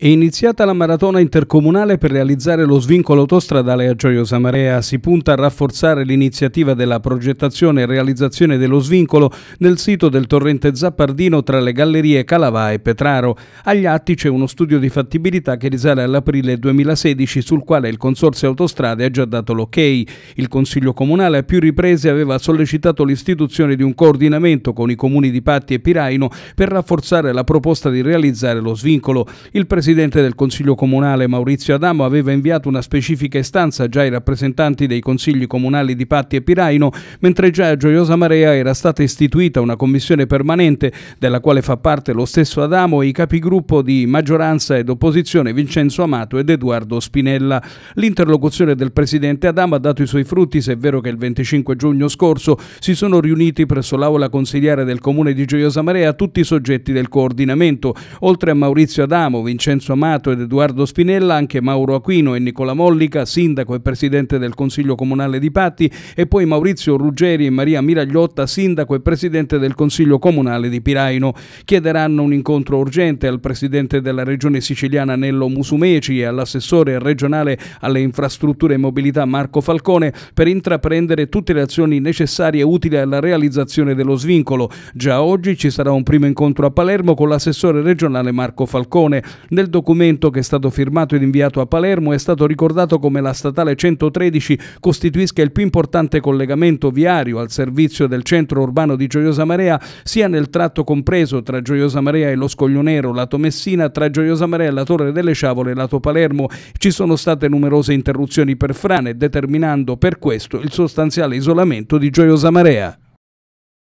È iniziata la maratona intercomunale per realizzare lo svincolo autostradale a Gioiosa Marea. Si punta a rafforzare l'iniziativa della progettazione e realizzazione dello svincolo nel sito del torrente Zappardino tra le gallerie Calavà e Petraro. Agli atti c'è uno studio di fattibilità che risale all'aprile 2016 sul quale il Consorzio Autostrade ha già dato l'ok. Il Consiglio Comunale a più riprese aveva sollecitato l'istituzione di un coordinamento con i comuni di Patti e Piraino per rafforzare la proposta di realizzare lo svincolo. Il Presidente presidente del Consiglio Comunale Maurizio Adamo aveva inviato una specifica istanza già ai rappresentanti dei consigli comunali di Patti e Piraino, mentre già a Gioiosa Marea era stata istituita una commissione permanente della quale fa parte lo stesso Adamo e i capigruppo di maggioranza ed opposizione Vincenzo Amato ed Edoardo Spinella. L'interlocuzione del presidente Adamo ha dato i suoi frutti, se è vero che il 25 giugno scorso si sono riuniti presso l'aula consigliare del comune di Gioiosa Marea tutti i soggetti del coordinamento, oltre a Maurizio Adamo, Vincenzo Vincenzo Amato ed Edoardo Spinella, anche Mauro Aquino e Nicola Mollica, sindaco e presidente del Consiglio Comunale di Patti, e poi Maurizio Ruggeri e Maria Miragliotta, sindaco e presidente del Consiglio Comunale di Piraino. Chiederanno un incontro urgente al presidente della regione siciliana Nello Musumeci e all'assessore regionale alle infrastrutture e mobilità Marco Falcone per intraprendere tutte le azioni necessarie e utili alla realizzazione dello svincolo. Già oggi ci sarà un primo incontro a Palermo con l'assessore regionale Marco Falcone. Nel nel documento che è stato firmato ed inviato a Palermo è stato ricordato come la statale 113 costituisca il più importante collegamento viario al servizio del centro urbano di Gioiosa Marea, sia nel tratto compreso tra Gioiosa Marea e lo Scoglionero, lato Messina, tra Gioiosa Marea e la Torre delle Sciavole, lato Palermo. Ci sono state numerose interruzioni per frane, determinando per questo il sostanziale isolamento di Gioiosa Marea.